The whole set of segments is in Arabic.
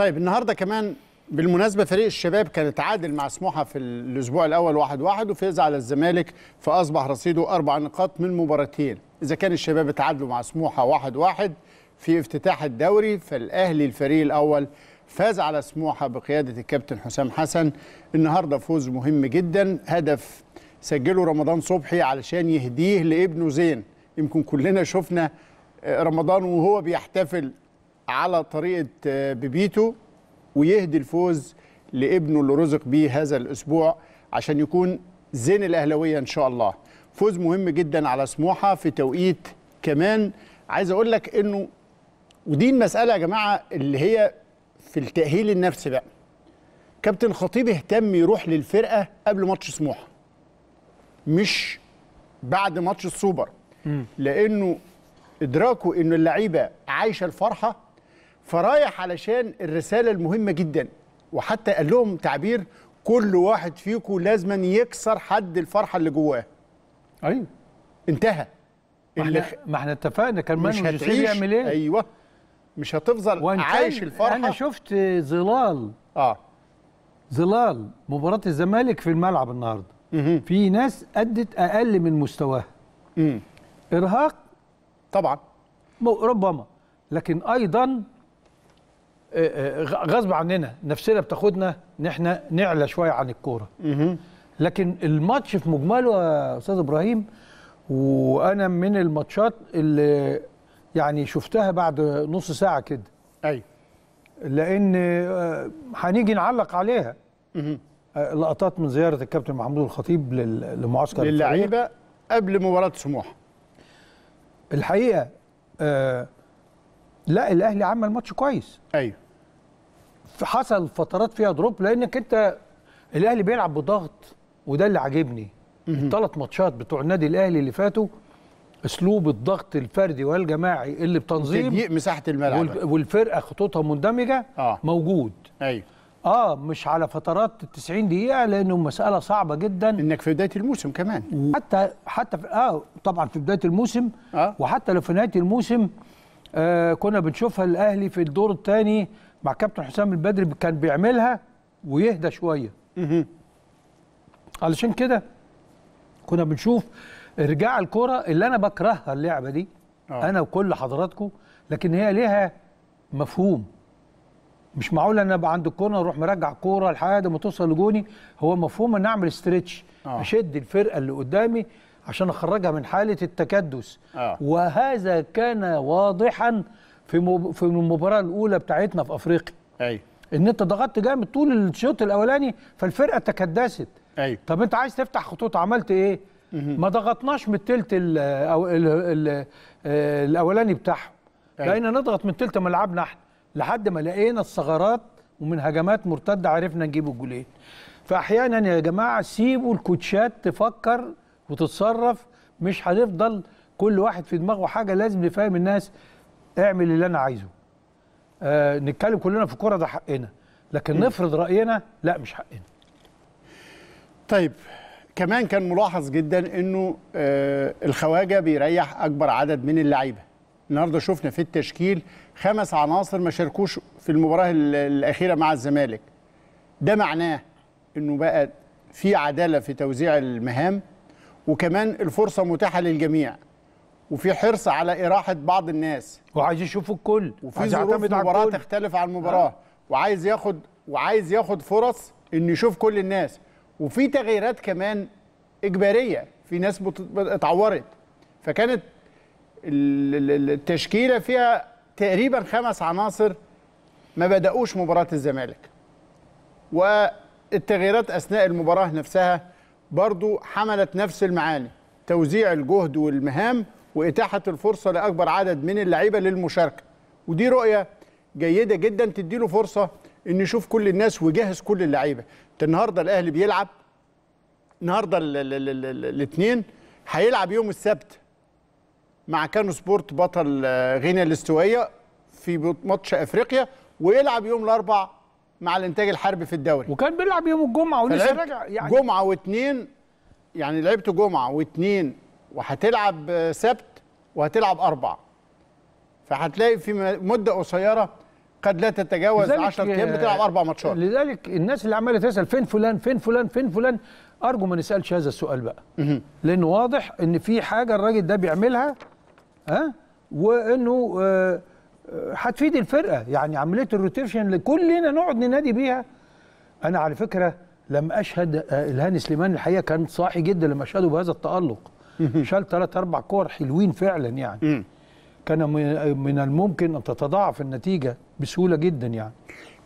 طيب النهارده كمان بالمناسبه فريق الشباب كان اتعادل مع سموحه في الاسبوع الاول 1-1 واحد واحد وفاز على الزمالك فاصبح رصيده اربع نقاط من مباراتين اذا كان الشباب اتعادلوا مع سموحه 1-1 واحد واحد في افتتاح الدوري فالاهلي الفريق الاول فاز على سموحه بقياده الكابتن حسام حسن النهارده فوز مهم جدا هدف سجله رمضان صبحي علشان يهديه لابنه زين يمكن كلنا شفنا آه، رمضان وهو بيحتفل على طريقه آه، بيبيتو ويهدي الفوز لابنه اللي رزق بيه هذا الاسبوع عشان يكون زين الاهلاويه ان شاء الله فوز مهم جدا على سموحه في توقيت كمان عايز اقول لك انه ودي المساله يا جماعه اللي هي في التاهيل النفسي بقى كابتن خطيب اهتم يروح للفرقه قبل ماتش سموحه مش بعد ماتش السوبر لانه ادراكه انه اللعيبه عايشه الفرحه فرايح علشان الرساله المهمه جدا وحتى قال لهم تعبير كل واحد فيكم لازما يكسر حد الفرحه اللي جواه ايوه انتهى ما احنا ما احنا اتفقنا كان مش هتعيش يعمل ايه ايوه مش هتفضل عايش الفرحه انا شفت ظلال اه ظلال مباراه الزمالك في الملعب النهارده في ناس ادت اقل من مستواها ارهاق طبعا ربما لكن ايضا غصب عننا نفسنا بتاخدنا ان احنا نعلى شويه عن الكوره لكن الماتش في مجمله يا استاذ ابراهيم وانا من الماتشات اللي يعني شفتها بعد نص ساعه كده ايوه لان آه، هنيجي نعلق عليها آه، لقطات من زياره الكابتن محمود الخطيب لمعسكر للعيبه قبل مباراه سموحه الحقيقه آه لا الاهلي عمل ماتش كويس ايوه حصل فترات فيها دروب لانك انت الاهلي بيلعب بضغط وده اللي عاجبني الثلاث ماتشات بتوع النادي الاهلي اللي فاتوا اسلوب الضغط الفردي والجماعي اللي بتنظيم تضييق مساحه الملعب والفرقه خطوطها مندمجه آه. موجود ايوه اه مش على فترات ال 90 دقيقه لانه مساله صعبه جدا انك في بدايه الموسم كمان حتى حتى في اه طبعا في بدايه الموسم آه. وحتى لو في نهايه الموسم آه كنا بنشوفها الاهلي في الدور الثاني مع كابتن حسام البدري كان بيعملها ويهدى شويه علشان كده كنا بنشوف رجاع الكره اللي انا بكرهها اللعبه دي أوه. انا وكل حضراتكم لكن هي ليها مفهوم مش معقول ان انا ابقى عند الكورنر اروح مرجع كوره لحد ما توصل لجوني هو مفهوم ان اعمل ستريتش أوه. اشد الفرقه اللي قدامي عشان اخرجها من حاله التكدس أوه. وهذا كان واضحا في في المباراه الاولى بتاعتنا في افريقيا ايوه ان انت ضغطت جامد طول الشوط الاولاني فالفرقه تكدست ايوه طب انت عايز تفتح خطوط عملت ايه ما ضغطناش من الثلث او ال... ال... آه، الاولاني بتاعهم أيوة. بقينا نضغط من ثلث ملعبنا احنا لحد ما لقينا الثغرات ومن هجمات مرتده عرفنا نجيب الجولين فاحيانا يا جماعه سيبوا الكوتشات تفكر وتتصرف مش هنفضل كل واحد في دماغه حاجه لازم نفهم الناس اعمل اللي انا عايزه آه نتكلم كلنا في الكوره ده حقنا لكن إيه؟ نفرض راينا لا مش حقنا طيب كمان كان ملاحظ جدا انه آه الخواجه بيريح اكبر عدد من اللعيبه النهارده شفنا في التشكيل خمس عناصر ما شاركوش في المباراه الاخيره مع الزمالك ده معناه انه بقى في عداله في توزيع المهام وكمان الفرصه متاحه للجميع وفي حرص على إراحة بعض الناس وعايز يشوف الكل وفي ظروف مباراة تختلف عن المباراه آه. وعايز ياخد وعايز ياخد فرص إنه يشوف كل الناس وفي تغييرات كمان إجبارية في ناس اتعورت فكانت التشكيلة فيها تقريبا خمس عناصر ما بدأوش مباراة الزمالك والتغييرات أثناء المباراة نفسها برضو حملت نفس المعاني توزيع الجهد والمهام واتاحه الفرصه لاكبر عدد من اللعيبه للمشاركه ودي رؤيه جيده جدا تديله فرصه ان يشوف كل الناس ويجهز كل اللعيبه انت النهارده الاهلي بيلعب النهارده الاثنين هيلعب يوم السبت مع كانو سبورت بطل آه، غينيا الاستوائيه في ماتش افريقيا ويلعب يوم الاربع مع الانتاج الحربي في الدوري وكان بيلعب يوم الجمعه ولسه راجع يعني جمعه واثنين يعني لعبت جمعه واثنين وهتلعب سبت وهتلعب أربع فهتلاقي في مدة قصيرة قد لا تتجاوز 10 ايام بتلعب آه، اربع ماتشات لذلك الناس اللي عماله تسال فين فلان فين فلان فين فلان ارجو ما نسالش هذا السؤال بقى لانه واضح ان في حاجه الراجل ده بيعملها ها وانه آه، آه، هتفيد آه الفرقه يعني عمليه الروتيشن اللي كلنا نقعد ننادي بيها انا على فكره لم اشهد الهاني سليمان الحقيقه كان صاحي جدا لما اشهده بهذا التالق شال ثلاث اربع كور حلوين فعلا يعني كان من الممكن ان تتضاعف النتيجه بسهوله جدا يعني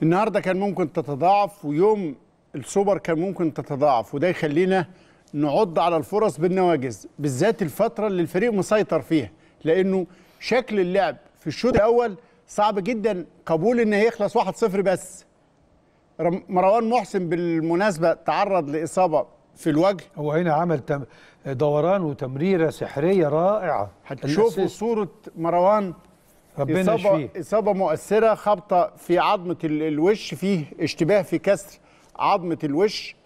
النهارده كان ممكن تتضاعف ويوم السوبر كان ممكن تتضاعف وده يخلينا نعض على الفرص بالنواجز بالذات الفتره اللي الفريق مسيطر فيها لانه شكل اللعب في الشوط الاول صعب جدا قبول ان هيخلص 1-0 بس مروان محسن بالمناسبه تعرض لاصابه في الوجه هو هنا عمل تم دوران وتمريره سحريه رائعه هتشوفوا صوره مروان ربنا إصابة, إصابة مؤثرة خبطة في عظمة الوش فيه اشتباه في كسر عظمة الوش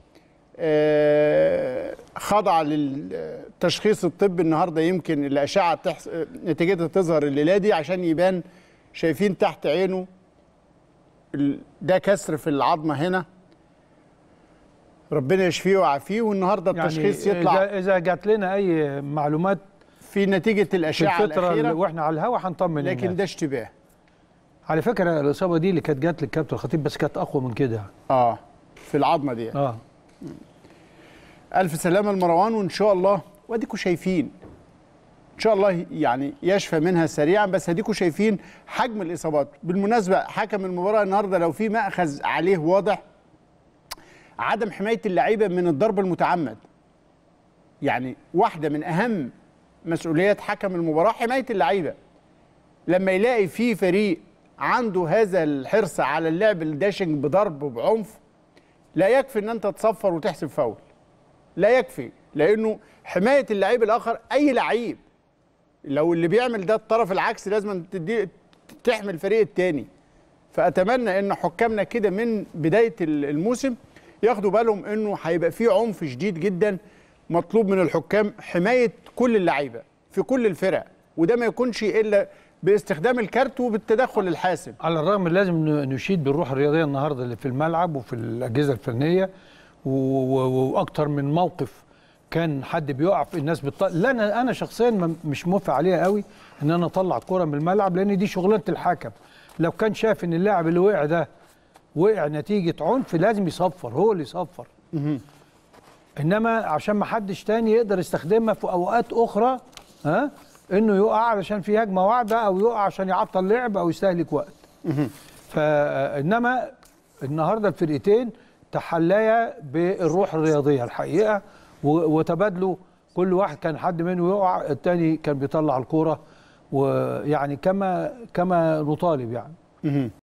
آه، خضع للتشخيص الطبي النهارده يمكن الأشعة تحس... نتيجتها تظهر الليلة دي عشان يبان شايفين تحت عينه ده كسر في العظمة هنا ربنا يشفيه ويعافيه والنهارده يعني التشخيص يعني يطلع اذا اذا جات لنا اي معلومات في نتيجه الاشعه في الاخيره واحنا على الهواء هنطمن لكن ده اشتباه على فكره الاصابه دي اللي كانت جات للكابتن الخطيب بس كانت اقوى من كده اه في العظمه دي اه الف سلامه لمروان وان شاء الله واديكوا شايفين ان شاء الله يعني يشفى منها سريعا بس هديكوا شايفين حجم الاصابات بالمناسبه حكم المباراه النهارده لو في ماخذ عليه واضح عدم حمايه اللعيبه من الضرب المتعمد يعني واحده من اهم مسؤوليات حكم المباراه حمايه اللعيبه لما يلاقي في فريق عنده هذا الحرص على اللعب الداشنج بضرب وبعنف لا يكفي ان انت تصفر وتحسب فاول لا يكفي لانه حمايه اللعيب الاخر اي لعيب لو اللي بيعمل ده الطرف العكسي لازم تدي تحمي الفريق الثاني فاتمنى ان حكامنا كده من بدايه الموسم ياخدوا بالهم انه هيبقى في عنف شديد جدا مطلوب من الحكام حمايه كل اللعيبه في كل الفرق وده ما يكونش الا باستخدام الكارت وبالتدخل الحاسم على الرغم لازم نشيد بالروح الرياضيه النهارده اللي في الملعب وفي الاجهزه الفنيه واكتر من موقف كان حد بيقع في الناس بتطلع لا انا انا شخصيا مش موافق عليها قوي ان انا اطلع الكره من الملعب لان دي شغلانه الحكم لو كان شاف ان اللاعب اللي وقع ده وقع نتيجه عنف لازم يصفر هو اللي يصفر انما عشان ما حدش تاني يقدر يستخدمها في اوقات اخرى ها انه يقع علشان في هجمه واعده او يقع عشان يعطل لعب او يستهلك وقت فانما النهارده الفرقتين تحليا بالروح الرياضيه الحقيقه وتبادلوا كل واحد كان حد منه يقع التاني كان بيطلع الكوره ويعني كما كما نطالب يعني